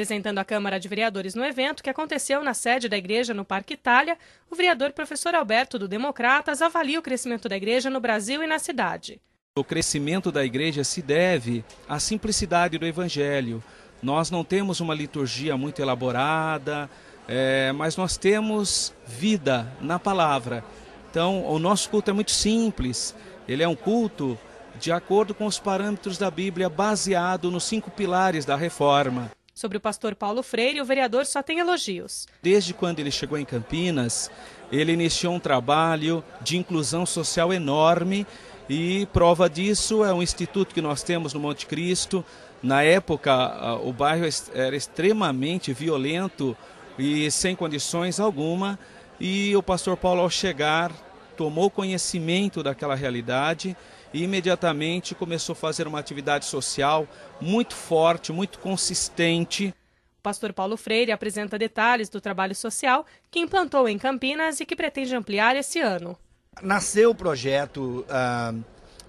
Apresentando a Câmara de Vereadores no evento que aconteceu na sede da igreja no Parque Itália, o vereador professor Alberto do Democratas avalia o crescimento da igreja no Brasil e na cidade. O crescimento da igreja se deve à simplicidade do evangelho. Nós não temos uma liturgia muito elaborada, é, mas nós temos vida na palavra. Então, o nosso culto é muito simples. Ele é um culto de acordo com os parâmetros da Bíblia, baseado nos cinco pilares da reforma. Sobre o pastor Paulo Freire, o vereador só tem elogios. Desde quando ele chegou em Campinas, ele iniciou um trabalho de inclusão social enorme e prova disso é um instituto que nós temos no Monte Cristo. Na época, o bairro era extremamente violento e sem condições alguma. E o pastor Paulo, ao chegar, tomou conhecimento daquela realidade e imediatamente começou a fazer uma atividade social muito forte, muito consistente. O pastor Paulo Freire apresenta detalhes do trabalho social que implantou em Campinas e que pretende ampliar esse ano. Nasceu o projeto ah,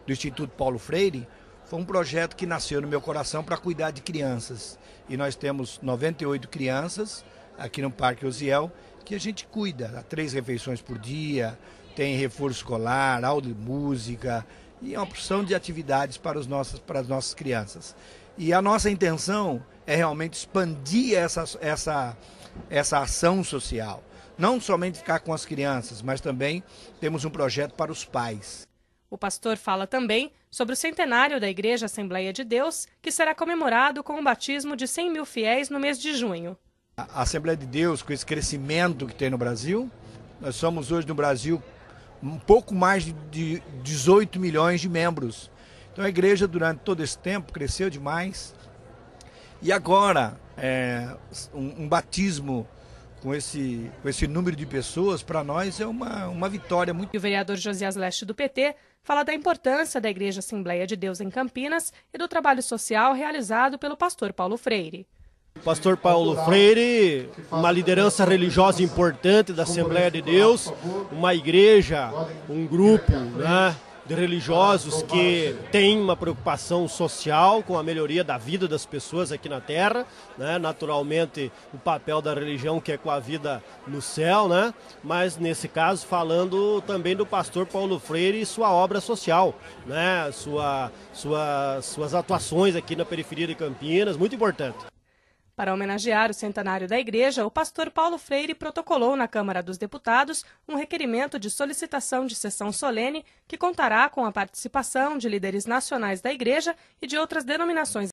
do Instituto Paulo Freire, foi um projeto que nasceu no meu coração para cuidar de crianças. E nós temos 98 crianças aqui no Parque Osiel que a gente cuida, três refeições por dia, tem reforço escolar, aula de música e é uma opção de atividades para, os nossos, para as nossas crianças. E a nossa intenção é realmente expandir essa, essa, essa ação social. Não somente ficar com as crianças, mas também temos um projeto para os pais. O pastor fala também sobre o centenário da Igreja Assembleia de Deus, que será comemorado com o batismo de 100 mil fiéis no mês de junho. A Assembleia de Deus, com esse crescimento que tem no Brasil, nós somos hoje no Brasil um pouco mais de 18 milhões de membros. Então a igreja, durante todo esse tempo, cresceu demais. E agora, é, um, um, batismo com esse, com esse número de pessoas, para nós é uma, uma vitória muito. E o vereador Josias Leste do PT fala da importância da Igreja Assembleia de Deus em Campinas e do trabalho social realizado pelo pastor Paulo Freire. Pastor Paulo Freire, uma liderança religiosa importante da Assembleia de Deus, uma igreja, um grupo né, de religiosos que tem uma preocupação social com a melhoria da vida das pessoas aqui na Terra, né, naturalmente o papel da religião que é com a vida no céu, né, mas nesse caso falando também do pastor Paulo Freire e sua obra social, né, sua, sua, suas atuações aqui na periferia de Campinas, muito importante. Para homenagear o centenário da igreja, o pastor Paulo Freire protocolou na Câmara dos Deputados um requerimento de solicitação de sessão solene que contará com a participação de líderes nacionais da igreja e de outras denominações